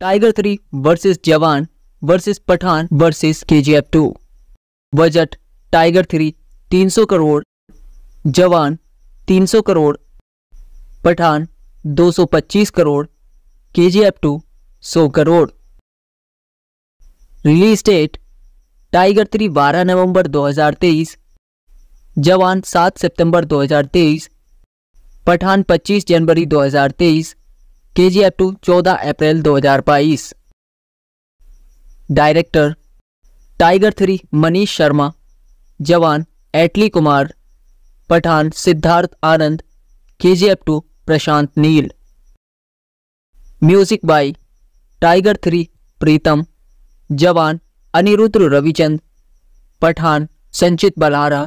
tiger three versus Jawan versus Pathaan versus K G F two budget Tiger three 300 crore Jawan 300 crore Pathan 225 crore K G F two सौ crore release date Tiger three 12 नवंबर 2023 जवान 7 सितंबर 2023 पठान 25 जनवरी 2023 के G F two चौदह अप्रैल 2022 director Tiger three Manish Sharma Jawan Atlee Kumar Pathaan Siddharth Anand K G F two Prashant Neel music by Tiger three Pritam Jawan Anirudh Ravichander Pathaan Sanchit Balhara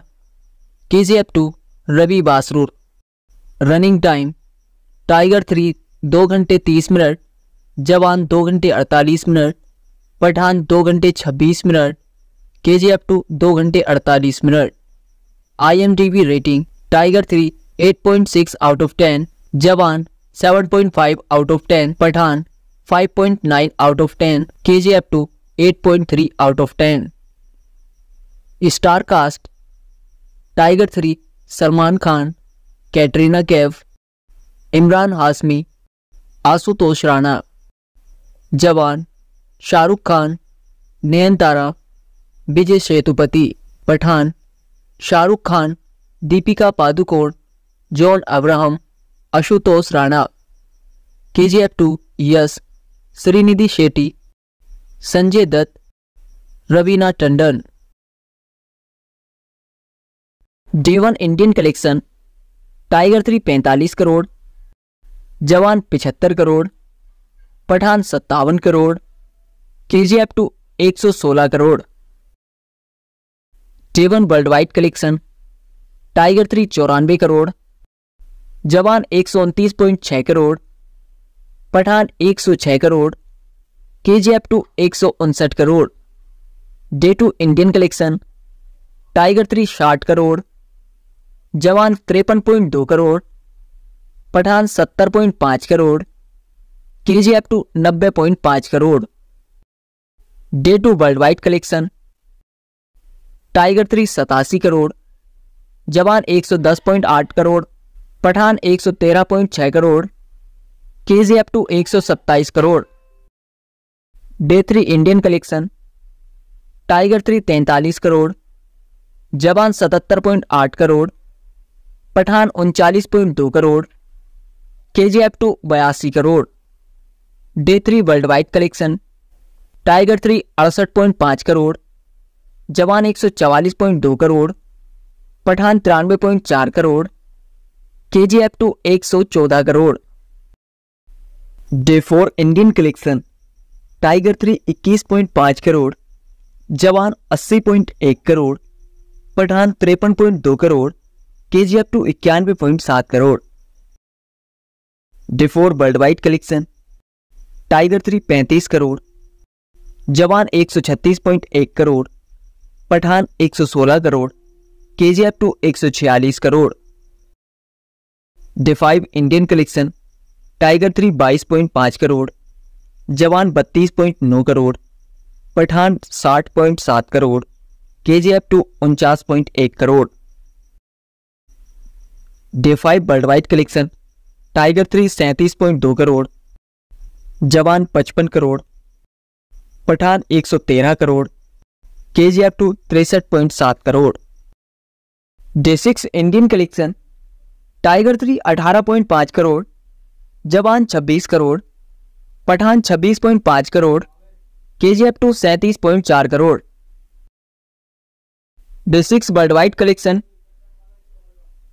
K G F two Ravi Basrur running time Tiger three दो घंटे तीस minute जवान दो घंटे अड़तालीस मिनट पठान दो घंटे छब्बीस मिनट के जी एफ टू दो घंटे अड़तालीस minute I M D B rating Tiger three eight point six out of ten Jawan seven point five out of ten Pathaan five point nine out of ten K G F two eight point three out of ten star cast Tiger three Salman Khan Katrina Kaif Emraan Hashmi Ashutosh Rana Jawan Shahrukh Khan Nayanthara Vijay Sethupathi Pathaan Shahrukh Khan Deepika Padukone John Abraham Ashutosh Rana K G F two Yash Srinidhi Shetty Sanjay Dutt Raveena Tandon day one Indian collection Tiger three पैंतालीस करोड़ जवान पिछहत्तर करोड़ पठान सत्तावन crore K G F two एक सौ सोलह crore day one worldwide collection Tiger three चौरानवे करोड़ जवान एक सौ उनतीस पॉइंट छः करोड़ पठान एक सौ छः crore K G F two एक सौ उनसठ crore day two Indian collection Tiger three साठ करोड़ जवान तिरपन पॉइंट दो crore Pathan 70.5 crore K G F two नब्बे पॉइंट पांच crore day two worldwide collection Tiger three सतासी करोड़ जवान 110.8 crore Pathan 113.6 crore K G F two एक crore day three Indian collection Tiger three तैंतालीस करोड़ जवान 77.8 करोड़ पठान उनचालीस पॉइंट दो crore K G F two बयासी crore day three worldwide collection Tiger three अड़सठ पॉइंट पाँच करोड़ जवान एक सौ चवालीस पॉइंट दो करोड़ पठान तिरानवे पॉइंट चार crore K G F two एक सौ चौदह crore day four Indian collection Tiger three इक्कीस पॉइंट पाँच करोड़ जवान अस्सी पॉइंट एक करोड़ पठान तिरपन पॉइंट दो crore K G F two इक्यानवे पॉइंट सात crore day four worldwide collection Tiger three पैंतीस करोड़ जवान एक सौ छत्तीस पॉइंट एक करोड़ पठान एक सौ सोलह crore K G F two एक सौ छियालीस crore day five Indian collection Tiger three बाईस पॉइंट पाँच करोड़ जवान बत्तीस पॉइंट नौ करोड़ पठान साठ पॉइंट सात crore K G F two उनचास पॉइंट एक crore day five worldwide collection Tiger three सैंतीस पॉइंट दो करोड़ जवान पचपन करोड़ पठान एक सौ तेरह crore K G F two तिरसठ पॉइंट सात crore day six Indian collection Tiger three अठारह पॉइंट पाँच करोड़ जवान छब्बीस करोड़ पठान छब्बीस पॉइंट पाँच crore K G F two सैंतीस पॉइंट चार crore day six worldwide collection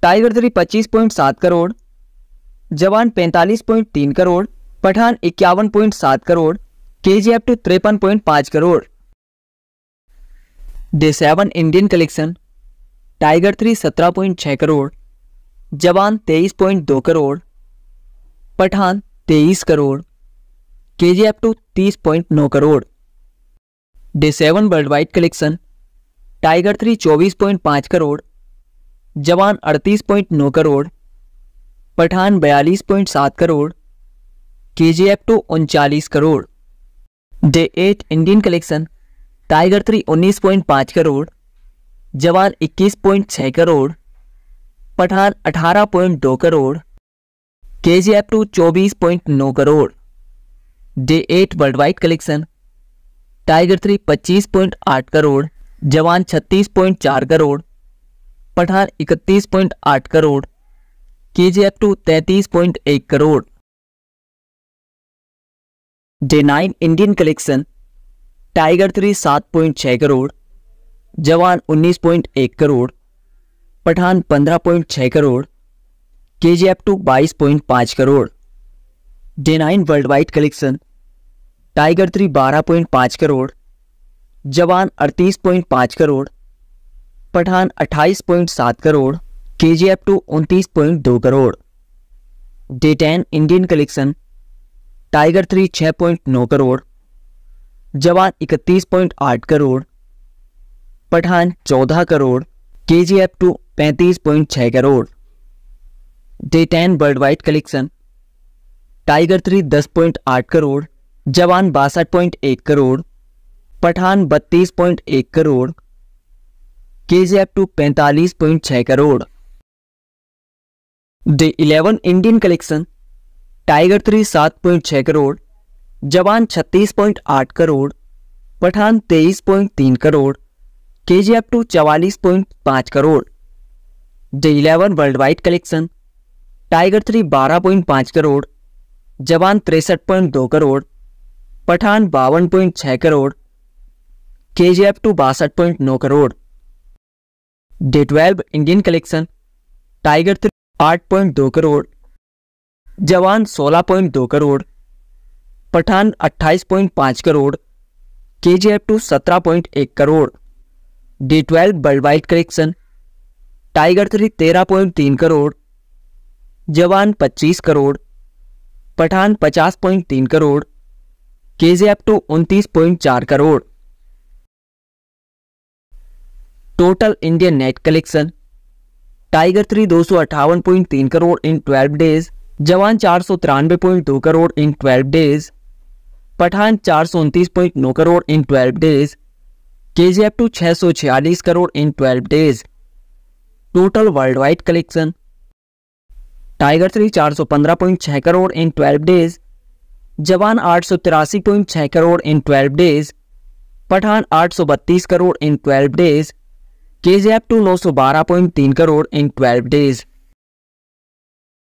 Tiger three पच्चीस पॉइंट सात करोड़ जवान 45.3 करोड़ पठान इक्यावन पॉइंट सात crore K G F two तिरपन पॉइंट पाँच crore day seven Indian collection Tiger three सत्रह पॉइंट छः करोड़ जवान तेईस पॉइंट दो करोड़ पठान तेईस crore K G F two तीस पॉइंट नौ crore day seven worldwide collection Tiger three चौबीस पॉइंट पाँच करोड़ जवान अड़तीस पॉइंट नौ करोड़ पठान सात crore K G F two उनचालीस crore day eight Indian collection Tiger three 19.5 crore Jawan 21.6 crore Pathan 18.2 crore K G F two चौबीस crore day eight worldwide collection Tiger three 25.8 crore Jawan 36.4 crore Pathaan 31.8 crore K G F two तैतीस point एक crore day nine Indian collection Tiger three सात point छह करोड़ जवान उन्नीस point एक करोड़ पठान पंद्रह पॉइंट छः crore K G F two बाईस पॉइंट पाँच crore day nine worldwide collection Tiger three बारह पॉइंट पाँच करोड़ जवान अड़तीस पॉइंट पाँच करोड़ पठान अट्ठाईस पॉइंट सात crore K G F two उनतीस पॉइंट दो crore day ten Indian collection Tiger three छः पॉइंट नौ करोड़ जवान इकतीस पॉइंट आठ करोड़ पठान चौदह crore K G F two पैंतीस पॉइंट छः crore day ten worldwide collection Tiger three दस पॉइंट आठ करोड़ जवान बासठ पॉइंट एक करोड़ पठान बत्तीस पॉइंट एक crore K G F two पैंतालीस पॉइंट छः crore day eleven Indian collection Tiger three सात पॉइंट छः करोड़ जवान छत्तीस पॉइंट आठ करोड़ पठान तेईस पॉइंट तीन crore K G F two चवालीस पॉइंट पाँच crore day eleven worldwide collection Tiger three बारह पॉइंट पाँच करोड़ जवान तिरसठ पॉइंट दो करोड़ पठान बावन पॉइंट छः crore K G F two बासठ पॉइंट नौ crore day twelve Indian collection Tiger three 8.2 crore Jawan 16.2 crore Pathan 28.5 crore K G F two सत्रह crore day twelve worldwide collection Tiger three 13.3 crore Jawan 25 crore Pathan 50.3 crore K G F two उनतीस crore total Indian net collection Tiger three दो crore in twelve days Jawan चार crore in twelve days Pathaan चार crore in twelve days के G F two छः crore in twelve days total worldwide collection Tiger three 415.6 crore in 12 days Jawan 883.6 crore in 12 days Pathan बत्तीस crore in 12 days के जी to नौ सौ बारह point तीन करोड़ इन ट्वेल्व डेज